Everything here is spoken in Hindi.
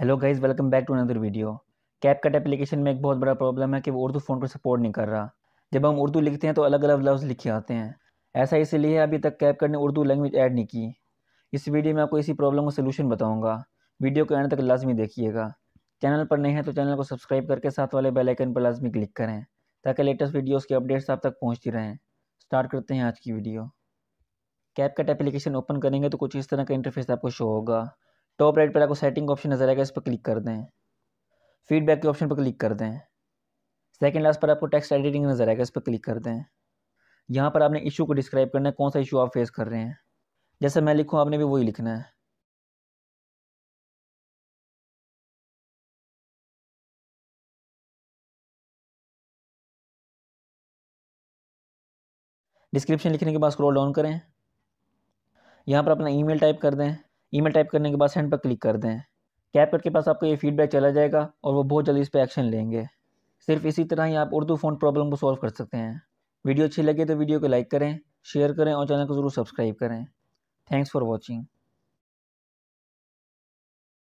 hello guys welcome back to another video CapCut application में एक बहुत बड़ा प्रॉब्लम है कि वो उर्दू फ़ॉन्ट को सपोर्ट नहीं कर रहा जब हम उर्दू लिखते हैं तो अलग अलग लफ्ज़ लिखे आते हैं ऐसा इसलिए अभी तक कैप कट ने उर्दू लैंग्वेज ऐड नहीं की इस वीडियो में आपको इसी प्रॉब्लम का सोल्यूशन बताऊँगा वीडियो को एंड तक लाजमी देखिएगा चैनल पर नहीं है तो चैनल को सब्सक्राइब करके साथ वाले बेलाइकन पर लाजमी क्लिक करें ताकि लेटेस्ट वीडियोज़ के अपडेट्स आप तक पहुँचती रहें स्टार्ट करते हैं आज की video CapCut application open करेंगे तो कुछ इस तरह का इंटरफेस आपको शो होगा टॉप राइट पर आपको सेटिंग ऑप्शन नज़र आएगा इस पर क्लिक कर दें फीडबैक के ऑप्शन पर क्लिक कर दें सेकेंड लास्ट पर आपको टेक्स्ट एडिटिंग नज़र आएगा इस पर क्लिक कर दें यहाँ पर आपने इशू को डिस्क्राइब करना है कौन सा इशू आप फेस कर रहे हैं जैसे मैं लिखूँ आपने भी वही लिखना है डिस्क्रिप्शन लिखने के बाद स्क्रॉल डाउन करें यहाँ पर अपना ईमेल टाइप कर दें ईमेल टाइप करने के बाद सेंड पर क्लिक कर दें कैप करके पास आपका ये फीडबैक चला जाएगा और वो बहुत जल्दी इस पर एक्शन लेंगे सिर्फ इसी तरह ही आप उर्दू फ़ोन प्रॉब्लम को सॉल्व कर सकते हैं वीडियो अच्छी लगे तो वीडियो को लाइक करें शेयर करें और चैनल को ज़रूर सब्सक्राइब करें थैंक्स फॉर वॉचिंग